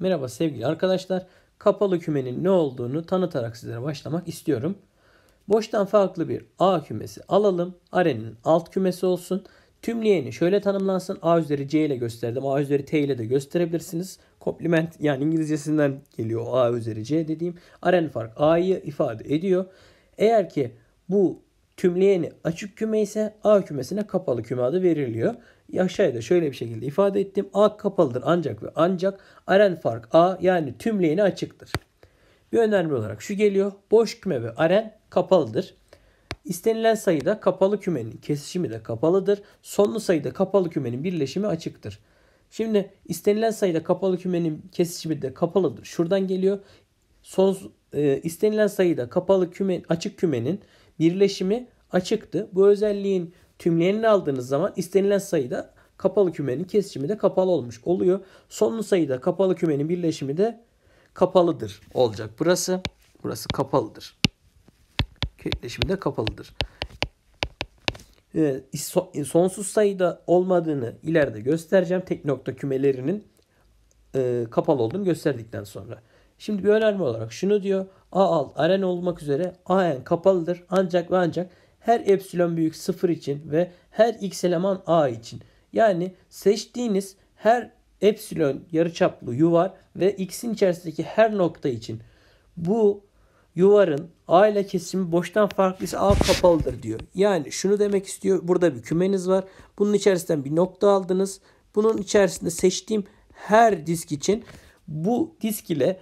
Merhaba sevgili arkadaşlar. Kapalı kümenin ne olduğunu tanıtarak sizlere başlamak istiyorum. Boştan farklı bir A kümesi alalım. Arenin alt kümesi olsun. Tümleyeni şöyle tanımlansın. A üzeri C ile gösterdim. A üzeri T ile de gösterebilirsiniz. Kompliment yani İngilizcesinden geliyor A üzeri C dediğim. Aren fark A'yı ifade ediyor. Eğer ki bu Tümleyeni açık küme ise A kümesine kapalı küme adı veriliyor. Aşağıya da şöyle bir şekilde ifade ettim. A kapalıdır ancak ve ancak aren fark A yani tümleyeni açıktır. Bir önerme olarak şu geliyor. Boş küme ve aren kapalıdır. İstenilen sayıda kapalı kümenin kesişimi de kapalıdır. Sonlu sayıda kapalı kümenin birleşimi açıktır. Şimdi istenilen sayıda kapalı kümenin kesişimi de kapalıdır. Şuradan geliyor. Son e, istenilen sayıda kapalı küme açık kümenin birleşimi açıktı. Bu özelliğin tümlerini aldığınız zaman istenilen sayıda kapalı kümenin kesişimi de kapalı olmuş oluyor. Sonlu sayıda kapalı kümenin birleşimi de kapalıdır olacak. Burası burası kapalıdır. Kesişimi de kapalıdır. Ee, sonsuz sayıda olmadığını ileride göstereceğim. Tek nokta kümelerinin e, kapalı olduğunu gösterdikten sonra. Şimdi bir önerme olarak şunu diyor. A alt aren olmak üzere AN kapalıdır ancak ve ancak her epsilon büyük sıfır için ve her x eleman A için. Yani seçtiğiniz her epsilon yarıçaplı yuvar ve x'in içerisindeki her nokta için bu yuvarın A ile kesimi boştan farklıysa A kapalıdır diyor. Yani şunu demek istiyor. Burada bir kümeniz var. Bunun içerisinden bir nokta aldınız. Bunun içerisinde seçtiğim her disk için bu disk ile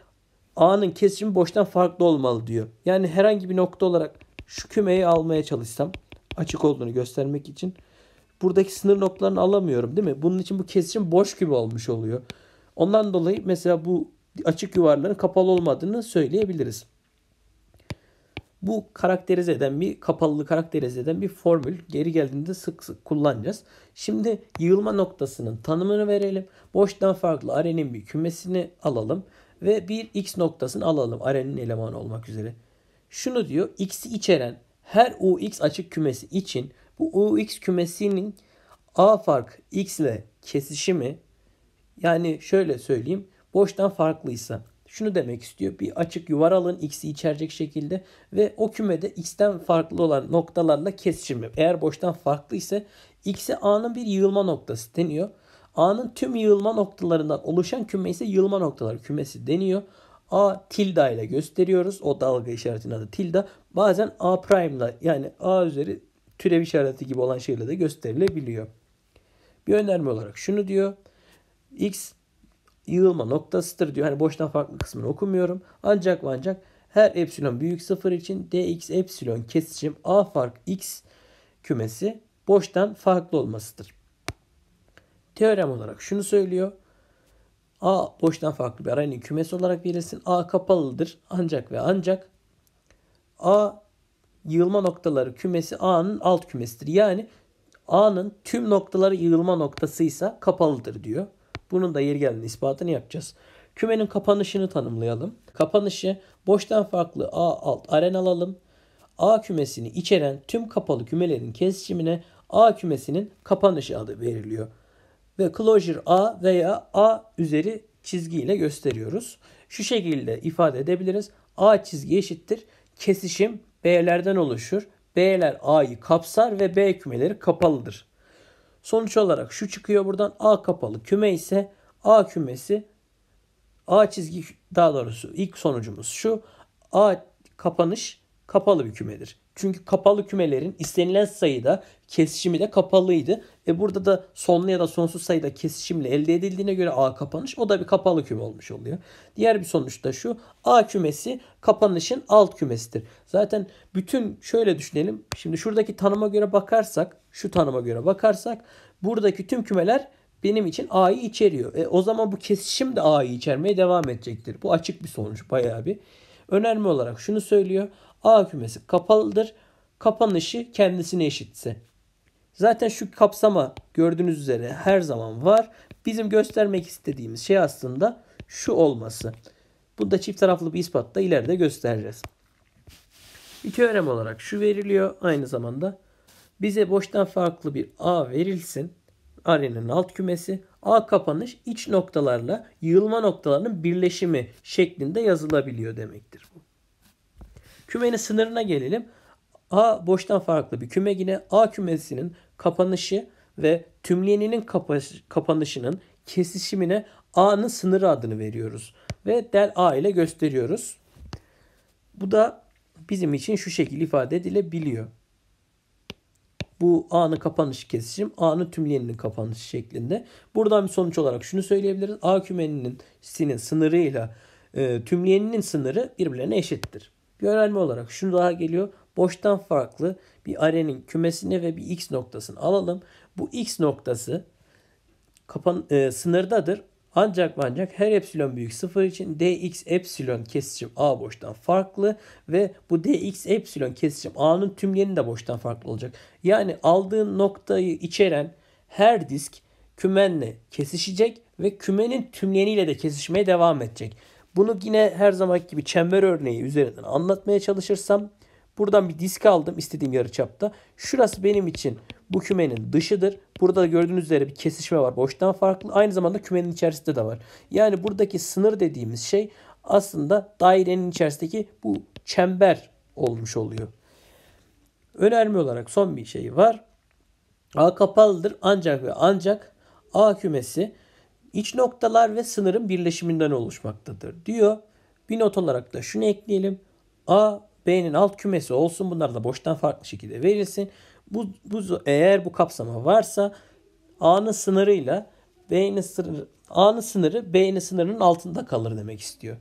A'nın kesimi boştan farklı olmalı diyor. Yani herhangi bir nokta olarak şu kümeyi almaya çalışsam açık olduğunu göstermek için buradaki sınır noktalarını alamıyorum değil mi? Bunun için bu kesişim boş gibi olmuş oluyor. Ondan dolayı mesela bu açık yuvarların kapalı olmadığını söyleyebiliriz. Bu karakterize eden bir kapalılığı karakterize eden bir formül. Geri geldiğinde sık sık kullanacağız. Şimdi yığılma noktasının tanımını verelim. Boştan farklı arenin bir kümesini alalım ve bir x noktasını alalım arenin elemanı olmak üzere. Şunu diyor x'i içeren her ux açık kümesi için bu ux kümesinin a fark x ile kesişimi yani şöyle söyleyeyim boştan farklıysa şunu demek istiyor. Bir açık yuvar x'i içerecek şekilde ve o kümede x'ten farklı olan noktalarla kesişimi. Eğer boştan farklı ise x'e a'nın bir yığılma noktası deniyor. A'nın tüm yığılma noktalarından oluşan küme ise yığılma noktaları kümesi deniyor. A tilde ile gösteriyoruz. O dalga işaretinin adı tilde. Bazen A prime ile yani A üzeri türev işareti gibi olan şeyle de gösterilebiliyor. Bir önerme olarak şunu diyor. X yığılma noktasıdır diyor. Hani boştan farklı kısmını okumuyorum. Ancak ancak her epsilon büyük sıfır için dx epsilon kesişim a fark x kümesi boştan farklı olmasıdır. Teorem olarak şunu söylüyor. A boştan farklı bir arayının kümesi olarak verilsin. A kapalıdır ancak ve ancak A yığılma noktaları kümesi A'nın alt kümesidir. Yani A'nın tüm noktaları yığılma noktasıysa kapalıdır diyor. Bunun da yeri geldiğinde ispatını yapacağız. Kümenin kapanışını tanımlayalım. Kapanışı boştan farklı A alt aren alalım. A kümesini içeren tüm kapalı kümelerin kesişimine A kümesinin kapanışı adı veriliyor ve closure A veya A üzeri çizgi ile gösteriyoruz. Şu şekilde ifade edebiliriz. A çizgi eşittir. Kesişim B'lerden oluşur. B'ler A'yı kapsar ve B kümeleri kapalıdır. Sonuç olarak şu çıkıyor buradan. A kapalı küme ise A kümesi A çizgi daha doğrusu ilk sonucumuz şu. A kapanış kapalı bir kümedir. Çünkü kapalı kümelerin istenilen sayıda kesişimi de kapalıydı. E burada da sonlu ya da sonsuz sayıda kesişimle elde edildiğine göre A kapanış o da bir kapalı küme olmuş oluyor. Diğer bir sonuç da şu. A kümesi kapanışın alt kümesidir. Zaten bütün şöyle düşünelim. Şimdi şuradaki tanıma göre bakarsak, şu tanıma göre bakarsak buradaki tüm kümeler benim için A'yı içeriyor. E, o zaman bu kesişim de A'yı içermeye devam edecektir. Bu açık bir sonuç bayağı bir. Önerme olarak şunu söylüyor. A kümesi kapalıdır. Kapanışı kendisine eşitse. Zaten şu kapsama gördüğünüz üzere her zaman var. Bizim göstermek istediğimiz şey aslında şu olması. Bunu da çift taraflı bir ispatta ileride göstereceğiz. Bir teorem olarak şu veriliyor. Aynı zamanda bize boştan farklı bir A verilsin. Arenin alt kümesi. A kapanış iç noktalarla yığılma noktalarının birleşimi şeklinde yazılabiliyor demektir. Kümenin sınırına gelelim. A boştan farklı bir küme yine A kümesinin kapanışı ve tümleyeninin kapanışının kesişimine A'nın sınırı adını veriyoruz. Ve del A ile gösteriyoruz. Bu da bizim için şu şekilde ifade edilebiliyor. Bu A'nın kapanış kesişim, A'nın tümleyeninin kapanış şeklinde. Buradan bir sonuç olarak şunu söyleyebiliriz. A kümenin sinin sınırıyla e, tümleyeninin sınırı birbirlerine eşittir. Bir öğrenme olarak şunu daha geliyor. Boştan farklı bir arenin kümesini ve bir x noktasını alalım. Bu x noktası kapan e, sınırdadır. Ancak ancak her epsilon büyük sıfır için dx epsilon kesişim a boştan farklı ve bu dx epsilon kesişim a'nın tümleyeni de boştan farklı olacak. Yani aldığın noktayı içeren her disk kümenle kesişecek ve kümenin tümleniyle de kesişmeye devam edecek. Bunu yine her zaman gibi çember örneği üzerinden anlatmaya çalışırsam buradan bir disk aldım istediğim yarıçapta. Şurası benim için bu kümenin dışıdır. Burada gördüğünüz üzere bir kesişme var. Boştan farklı. Aynı zamanda kümenin içerisinde de var. Yani buradaki sınır dediğimiz şey aslında dairenin içerisindeki bu çember olmuş oluyor. Önerme olarak son bir şey var. A kapalıdır ancak ve ancak A kümesi İç noktalar ve sınırın birleşiminden oluşmaktadır diyor. Bir not olarak da şunu ekleyelim. A, B'nin alt kümesi olsun. Bunlar da boştan farklı şekilde verilsin. Bu, bu eğer bu kapsama varsa A'nın sınırıyla B'nin sınırı A'nın sınırı B'nin sınırının altında kalır demek istiyor.